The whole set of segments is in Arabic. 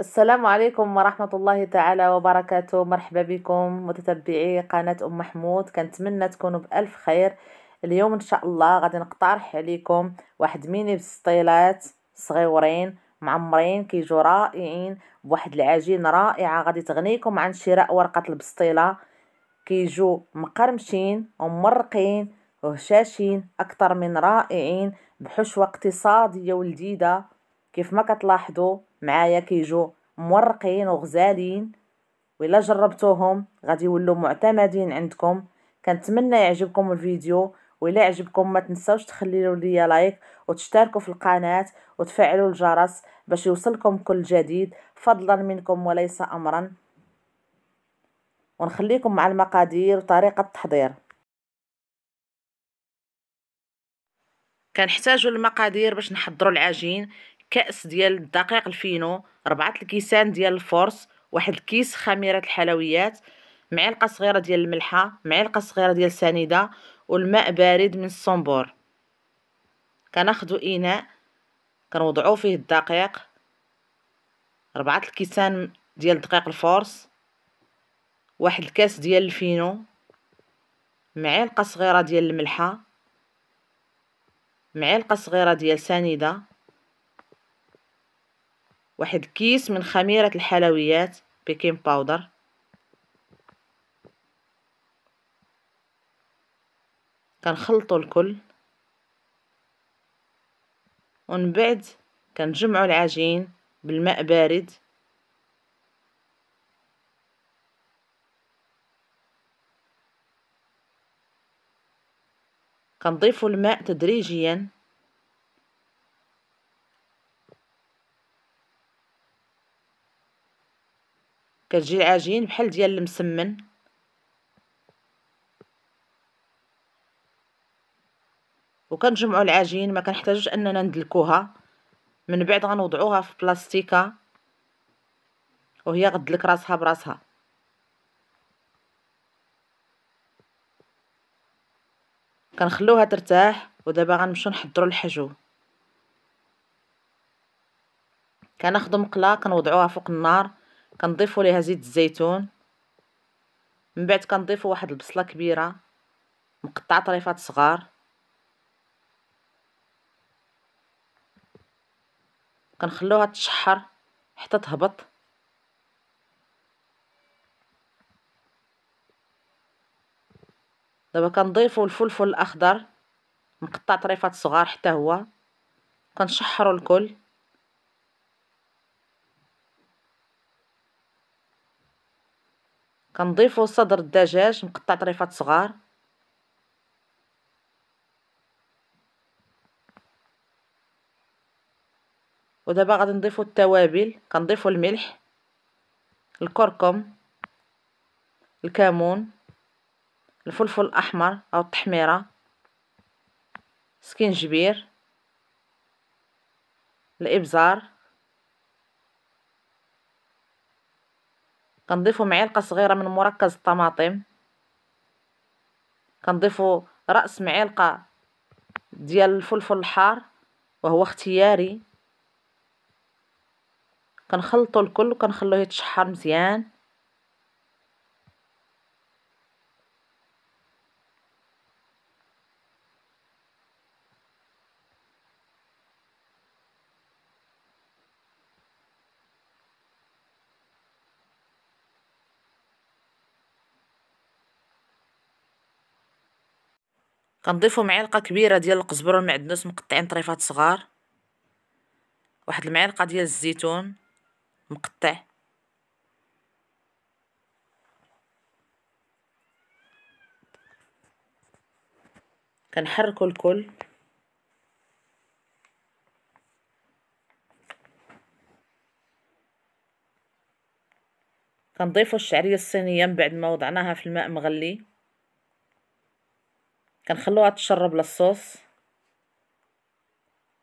السلام عليكم ورحمة الله تعالى وبركاته مرحبا بكم متتبعي قناة أم محمود كنتمنى تكونوا بألف خير اليوم إن شاء الله غادي نقترح عليكم واحد ميني بستيلات صغيورين معمرين كيجوا رائعين بواحد العجين رائعة غادي تغنيكم عن شراء ورقة البسطيلة كيجوا مقرمشين ومرقين وهشاشين أكثر من رائعين بحشوة اقتصادية ولذيذة كيف ما كتلاحظوا معايا كيجو مورقين وغزالين وإلا جربتوهم غادي يولوا معتمدين عندكم كنتمنى يعجبكم الفيديو وإلا عجبكم ما تنسوش تخليو ليا لايك وتشتركوا في القناة وتفعلوا الجرس باش يوصلكم كل جديد فضلا منكم وليس أمرا ونخليكم مع المقادير وطريقة التحضير كنحتاجوا المقادير باش نحضروا العجين كأس ديال الدقيق الفينو ربعة الكيسان ديال الفورس واحد كيس خميرة الحلويات معلقة صغيرة ديال الملحة معلقة صغيرة ديال السنيدة والماء بارد من الصنبور كناخدو اناء كنوضعو فيه الدقيق ربعة الكيسان ديال دقيق الفورس واحد الكاس ديال الفينو معلقة صغيرة ديال الملحة معلقة صغيرة ديال سنيدة واحد كيس من خميرة الحلويات بيكين باودر كنخلطو الكل ومن بعد كنجمعو العجين بالماء بارد كنضيفو الماء تدريجيا كتجي العجين بحال ديال المسمن وكنجمعوا العجين ما كنحتاجوش اننا ندلكوها من بعد غنوضعوها في بلاستيكه وهي غدلك راسها براسها كنخلوها ترتاح ودابا غنمشيو نحضروا الحجو كناخذوا مقله كنوضعوها فوق النار كنضيفو ليها زيت الزيتون من بعد كنضيفو واحد البصله كبيره مقطعه طريفات صغار كنخلوها تشحر حتى تهبط دابا كنضيفو الفلفل الاخضر مقطع طريفات صغار حتى هو كنشحرو الكل كنضيفو صدر الدجاج مقطع طريفات صغار ودابا غادي نضيفو التوابل كنضيفو الملح الكركم الكمون الفلفل الاحمر او التحميره سكينجبير الابزار كنضيفو معلقه صغيره من مركز الطماطم كنضيفو راس معلقه ديال الفلفل الحار وهو اختياري كنخلطو الكل وكنخلوه يتشحر مزيان كنضيفو معلقه كبيره ديال القزبر والمعدنوس مقطعين طريفات صغار واحد المعلقه ديال الزيتون مقطع كنحركو الكل كنضيفو الشعريه الصينيه من بعد ما وضعناها في الماء مغلي كنخلوها تشرب للصوص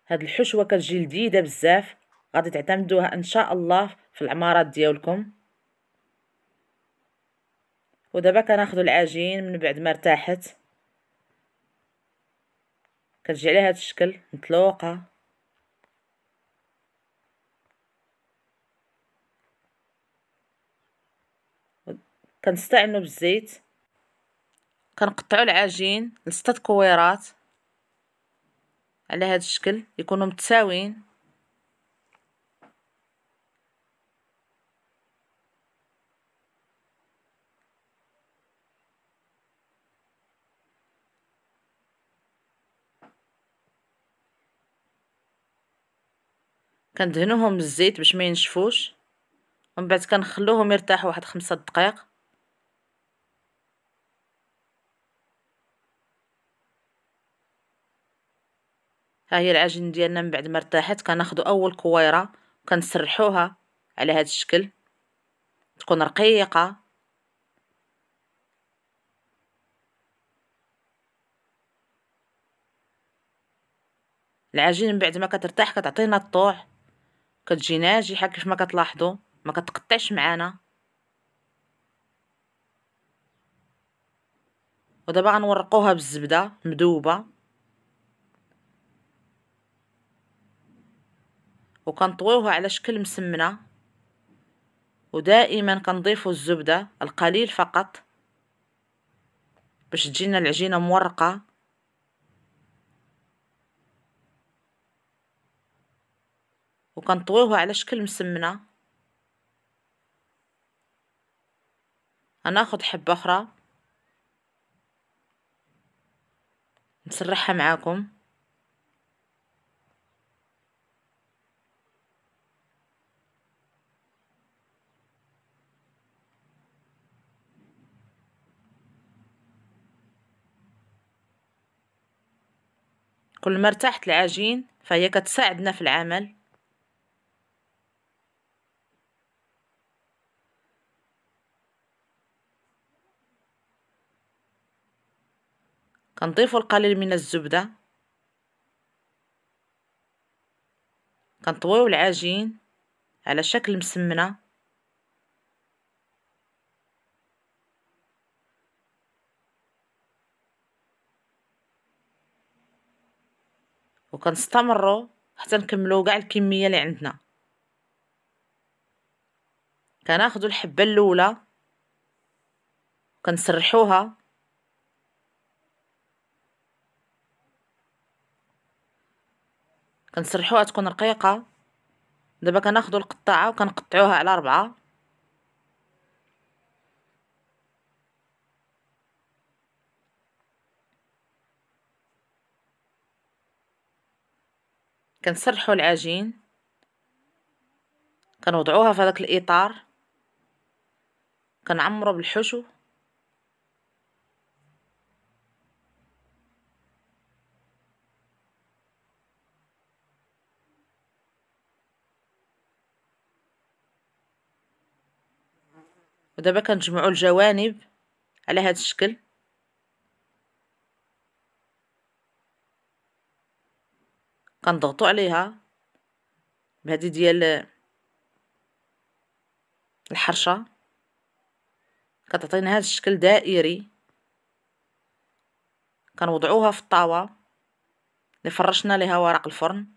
هاد الحشوه كتجي لذيذه بزاف غادي تعتمدوها ان شاء الله في العمارات ديالكم ودابا كناخذوا العجين من بعد ما ارتاحت كتجي على هذا الشكل مطلوقه كنستعنوا بالزيت كنقطعو العجين لستة كويرات على هاد الشكل يكونوا متساويين كندهنوهم بالزيت باش ما ينشفوش ومن بعد كنخلوهم يرتاحوا واحد خمسة دقائق ها هي العجين ديالنا من بعد ما ارتاحت كناخذوا اول كويره وكنسرحوها على هذا الشكل تكون رقيقه العجين من بعد ما كترتاح كتعطينا الطوع كتجي ناجحه كيف ما كتلاحظوا ما كتقطعش معانا ودابا غنورقوها بالزبده مذوبه وكنطويوها على شكل مسمنه ودائما كنضيفوا الزبده القليل فقط باش تجينا العجينه مورقه وكنطويوها على شكل مسمنه هناخد حبه اخرى نسرحها معاكم كل ما ارتاحت العجين فهي كتساعدنا في العمل كنضيف القليل من الزبدة كنطويو العجين على شكل مسمنه وكنستمروا حتى نكملوا كاع الكميه اللي عندنا كناخذوا الحبه الاولى كنسرحوها كنسرحوها تكون رقيقه دابا كناخذوا القطاعه وكنقطعوها على ربعة كنسرحو العجين كنوضعوها في هذاك الاطار كنعمرو بالحشو ودابا كنجمعو الجوانب على هذا الشكل كنضغطو عليها بهادي ديال الحرشة كتعطينا هاد الشكل دائري كنوضعوها في الطاوة اللي فرشنا ليها ورق الفرن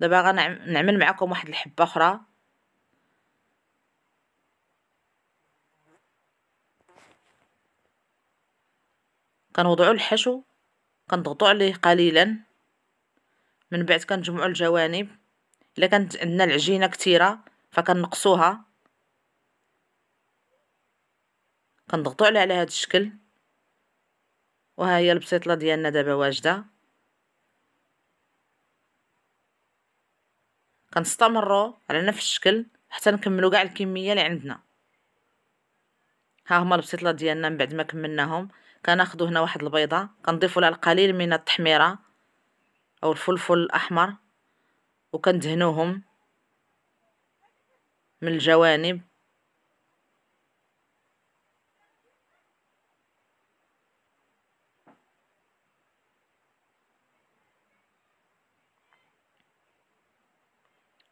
دابا غنعمل معكم واحد الحبة اخرى كنوضعو الحشو كنضغطو عليه قليلا من بعد كنجمعوا الجوانب الا كانت عندنا العجينه كثيره فكنقصوها كنضغطوا عليها على هذا الشكل وها هي البسيطله ديالنا دابا واجده كنستمروا على نفس الشكل حتى نكملوا كاع الكميه اللي عندنا ها هما البسيطله ديالنا من بعد ما كملناهم كناخذوا هنا واحد البيضه كنضيفوا لها القليل من التحميره أو الفلفل الأحمر وكندهنوهم من الجوانب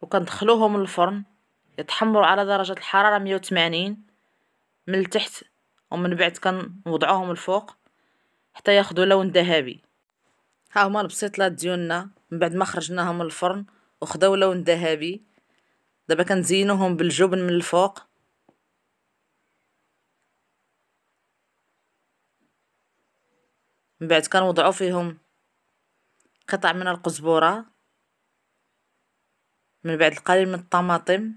وكندخلوهم الفرن يتحمروا على درجة الحرارة مية من التحت ومن بعد كنوضعوهم الفوق حتى ياخدوا لون ذهبي ها هما لا ديولنا من بعد ما خرجناهم من الفرن وخداو لون ذهبي دابا كنزينوهم بالجبن من الفوق من بعد كنوضعو فيهم قطع من القزبوره من بعد القليل من الطماطم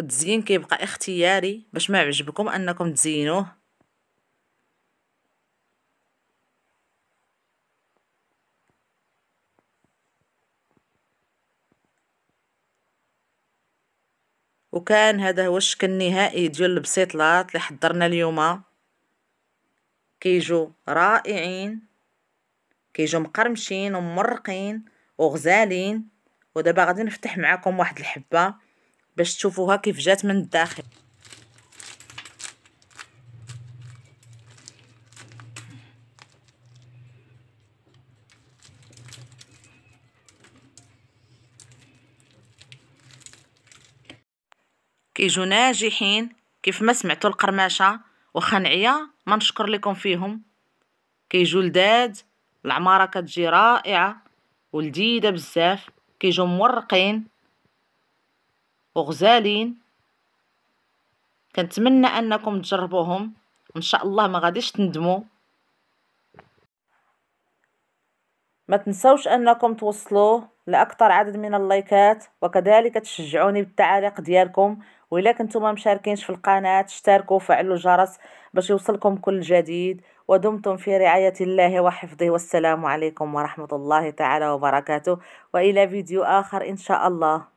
التزيين كيبقى اختياري باش ما يعجبكم انكم تزينوه وكان هذا هو الشكل النهائي ديال البسيطلات اللي حضرنا اليوم كيجو رائعين كيجو مقرمشين ومرقين وغزالين ودابا غادي نفتح معكم واحد الحبه باش تشوفوها كيف جات من الداخل كيجو ناجحين كيف ما سمعتوا القرماشة وخنعيه ما نشكر لكم فيهم كيجو لداد العماره كتجي رائعه ولديدة بزاف كيجو مورقين وغزالين كنتمنى انكم تجربوهم ان شاء الله ما غاديش تندموا ما تنسوش انكم توصلوه لاكثر عدد من اللايكات وكذلك تشجعوني بالتعاليق ديالكم وإلا كنتم مشاركينش في القناة اشتركوا وفعلوا الجرس باش يوصلكم كل جديد ودمتم في رعاية الله وحفظه والسلام عليكم ورحمة الله تعالى وبركاته وإلى فيديو آخر إن شاء الله